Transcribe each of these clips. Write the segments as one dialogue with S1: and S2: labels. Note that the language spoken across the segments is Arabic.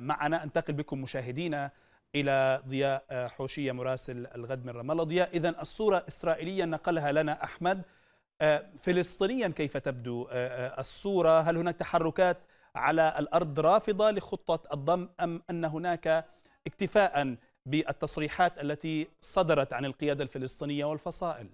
S1: معنا انتقل بكم مشاهدينا الى ضياء آه، حوشيه مراسل الغد من رام ضياء اذا الصوره اسرائيليا نقلها لنا احمد آه، فلسطينيا كيف تبدو آه، الصوره هل هناك تحركات على الارض رافضه لخطه الضم ام ان هناك اكتفاء بالتصريحات التي صدرت عن القياده الفلسطينيه والفصائل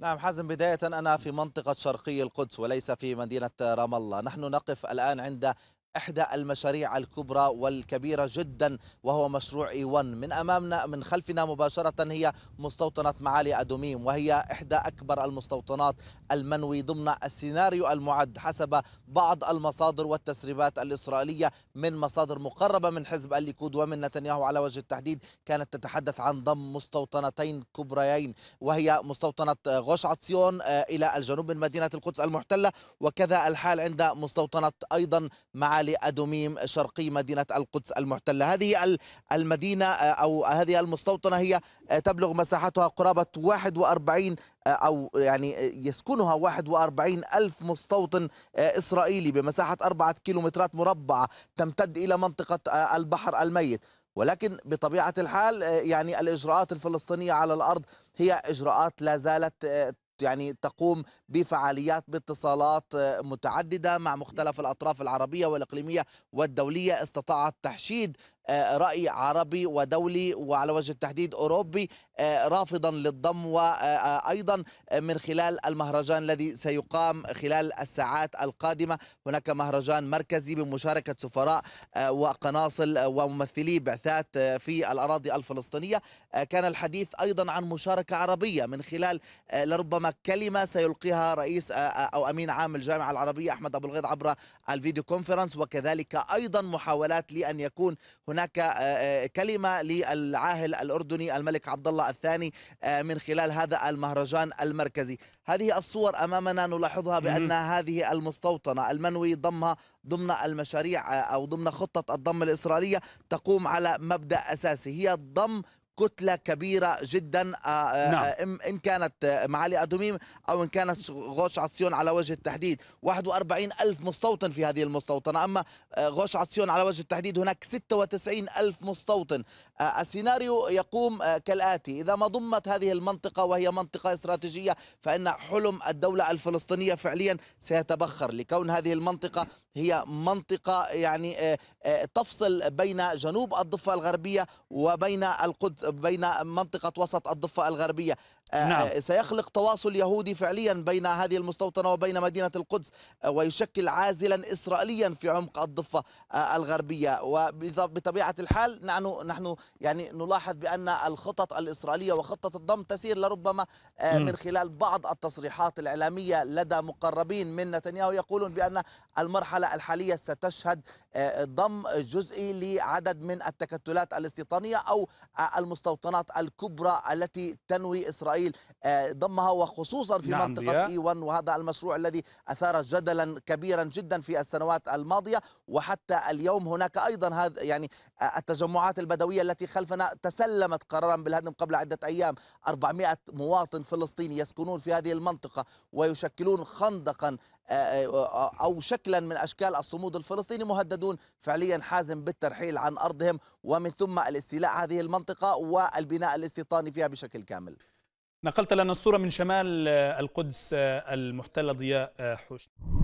S2: نعم حازم بداية أنا في منطقة شرقي القدس وليس في مدينة رام الله نحن نقف الآن عند إحدى المشاريع الكبرى والكبيرة جدا وهو مشروع إي 1 من أمامنا من خلفنا مباشرة هي مستوطنة معالي أدوميم وهي إحدى أكبر المستوطنات المنوي ضمن السيناريو المعد حسب بعض المصادر والتسريبات الإسرائيلية من مصادر مقربة من حزب الليكود ومن نتنياهو على وجه التحديد كانت تتحدث عن ضم مستوطنتين كبريين وهي مستوطنة غوش عطسيون آه، إلى الجنوب من مدينة القدس المحتلة وكذا الحال عند مستوطنة أيضا معالي شمال أدوميم شرقي مدينة القدس المحتلة هذه المدينة آه، أو هذه المستوطنة هي آه، تبلغ مساحتها قرابة 41 آه، أو يعني يسكنها 41 ألف مستوطن إسرائيلي بمساحة أربعة كيلومترات مربعة تمتد إلى منطقة البحر الميت ولكن بطبيعة الحال يعني الإجراءات الفلسطينية على الأرض هي إجراءات لا زالت يعني تقوم بفعاليات باتصالات آه، متعددة مع مختلف الأطراف العربية والإقليمية والدولية استطاعت تحشيد آه، راي عربي ودولي وعلى وجه التحديد اوروبي آه، رافضا للضم وايضا آه، من خلال المهرجان الذي سيقام خلال الساعات القادمه هناك مهرجان مركزي بمشاركه سفراء وقناصل وممثلي بعثات في الاراضي الفلسطينيه كان الحديث ايضا عن مشاركه عربيه من خلال لربما كلمه سيلقيها رئيس او امين عام الجامعه العربيه احمد ابو الغيض عبر الفيديو كونفرنس وكذلك ايضا محاولات لان يكون هناك هناك آه، آه، كلمه للعاهل الاردني الملك عبد الله الثاني آه، من خلال هذا المهرجان المركزي هذه الصور امامنا نلاحظها بان هذه المستوطنه المنوي ضمها ضمن المشاريع او ضمن خطه الضم الاسرائيليه تقوم على مبدا اساسي هي الضم كتله كبيره جدا آه، آه، نعم. آه، ان كانت معالي ادوميم او ان كانت غوش عطسيون على وجه التحديد 41 الف مستوطن في هذه المستوطنه اما غوش عطسيون على وجه التحديد هناك 96 الف مستوطن السيناريو يقوم كالاتي اذا ما ضمت هذه المنطقه وهي منطقه استراتيجيه فان حلم الدوله الفلسطينيه فعليا سيتبخر لكون هذه المنطقه هي منطقه يعني تفصل بين جنوب الضفه الغربيه وبين القدس بين منطقة وسط الضفة الغربية آه، آه، نعم. سيخلق تواصل يهودي فعليا بين هذه المستوطنة وبين مدينة القدس آه، ويشكل عازلا إسرائيليا في عمق الضفة الغربية وبطبيعة الحال نحن, نحن يعني نلاحظ بأن الخطط الإسرائيلية وخطة الضم تسير لربما من خلال بعض التصريحات الإعلامية لدى مقربين من نتنياهو يقولون بأن المرحلة الحالية ستشهد ضم جزئي لعدد من التكتلات الاستيطانية أو المستوطنات الكبرى التي تنوي إسرائيل إسرائيل آه، ضمها وخصوصا في نعم منطقة 1 وهذا المشروع الذي أثار جدلا كبيرا جدا في السنوات الماضية وحتى اليوم هناك أيضا هذا يعني آه، التجمعات البدوية التي خلفنا تسلمت قرارا بالهدم قبل عدة أيام 400 مواطن فلسطيني يسكنون في هذه المنطقة ويشكلون خندقا آه، أو شكلا من أشكال الصمود الفلسطيني مهددون فعليا حازم بالترحيل عن أرضهم ومن ثم الاستيلاء هذه المنطقة والبناء الاستيطاني فيها بشكل كامل
S1: نقلت لنا الصورة من شمال آه، القدس آه، المحتلة ضياء آه، حوش